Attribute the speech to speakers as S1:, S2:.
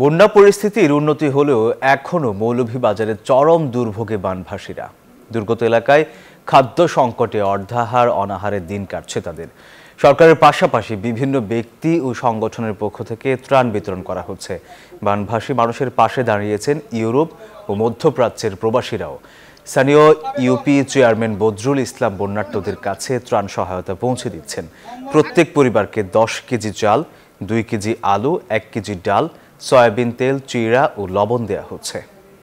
S1: বন্যা পরিস্থিতির উন্নতি হলেও এখনও মৌলভীবাজারে চরম দুর্ভোগে বানভাসীরা দুর্গত এলাকায় খাদ্য সংকটে অর্ধাহার অনাহারে দিন কাটছে তাদের সরকারের পাশাপাশি বিভিন্ন ব্যক্তি ও সংগঠনের পক্ষ থেকে ত্রাণ বিতরণ করা হচ্ছে বানভাসী মানুষের পাশে দাঁড়িয়েছেন ইউরোপ ও মধ্যপ্রাচ্যের প্রবাসীরাও স্থানীয় ইউপি চেয়ারম্যান বদরুল ইসলাম বন্যার্থদের কাছে ত্রাণ সহায়তা পৌঁছে দিচ্ছেন প্রত্যেক পরিবারকে দশ কেজি চাল দুই কেজি আলু এক কেজি ডাল সয়াবিন তেল চিড়া ও লবণ দেয়া হচ্ছে